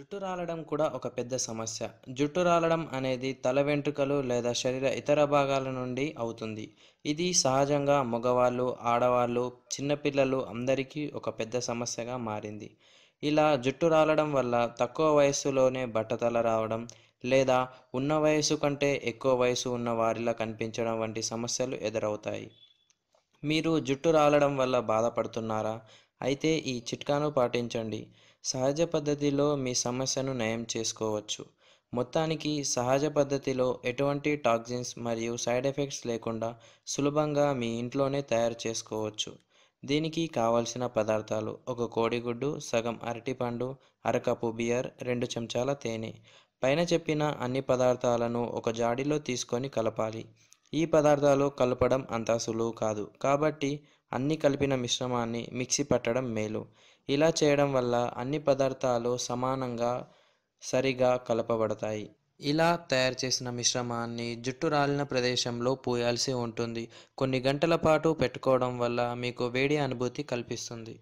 జుట్టు రాలడం కూడా ఒక పెద్ద సమస్య జుట్టు రాలడం అనేది తల వెంట్రుకలు లేదా శరీర ఇతర భాగాల నుండి అవుతుంది ఇది సహజంగా మగవాళ్ళు ఆడవాళ్ళు చిన్నపిల్లలు అందరికీ ఒక పెద్ద సమస్యగా మారింది ఇలా జుట్టు రాలడం వల్ల తక్కువ వయస్సులోనే బట్టతల రావడం లేదా ఉన్న వయసు కంటే ఎక్కువ వయసు ఉన్న వారిలా కనిపించడం వంటి సమస్యలు ఎదురవుతాయి మీరు జుట్టు రాలడం వల్ల బాధపడుతున్నారా అయితే ఈ చిట్కాను పాటించండి సహజ పద్ధతిలో మీ సమస్యను నయం చేసుకోవచ్చు మొత్తానికి సహజ పద్ధతిలో ఎటువంటి టాక్సిన్స్ మరియు సైడ్ ఎఫెక్ట్స్ లేకుండా సులభంగా మీ ఇంట్లోనే తయారు చేసుకోవచ్చు దీనికి కావలసిన పదార్థాలు ఒక కోడిగుడ్డు సగం అరటిపండు అరకప్పు బియర్ రెండు చెంచాల తేనె పైన చెప్పిన అన్ని పదార్థాలను ఒక జాడీలో తీసుకొని కలపాలి ఈ పదార్థాలు కలపడం అంత సులువు కాదు కాబట్టి అన్ని కలిపిన మిశ్రమాన్ని మిక్సీ పట్టడం మేలు ఇలా చేయడం వల్ల అన్ని పదార్థాలు సమానంగా సరిగా కలపబడతాయి ఇలా తయారు చేసిన మిశ్రమాన్ని జుట్టు రాలిన ప్రదేశంలో పోయాల్సి ఉంటుంది కొన్ని గంటల పాటు పెట్టుకోవడం వల్ల మీకు వేడి అనుభూతి కల్పిస్తుంది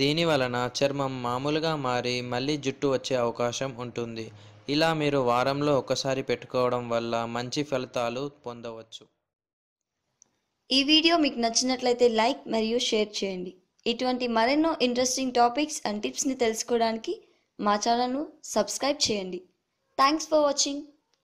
దీని వలన చర్మం మామూలుగా మారి మళ్ళీ జుట్టు వచ్చే అవకాశం ఉంటుంది ఇలా మీరు వారంలో ఒకసారి పెట్టుకోవడం వల్ల మంచి ఫలితాలు పొందవచ్చు ఈ వీడియో మీకు నచ్చినట్లయితే లైక్ మరియు షేర్ చేయండి ఇటువంటి మరెన్నో ఇంట్రెస్టింగ్ టాపిక్స్ అండ్ టిప్స్ని తెలుసుకోవడానికి మా ఛానల్ను సబ్స్క్రైబ్ చేయండి థ్యాంక్స్ ఫర్ వాచింగ్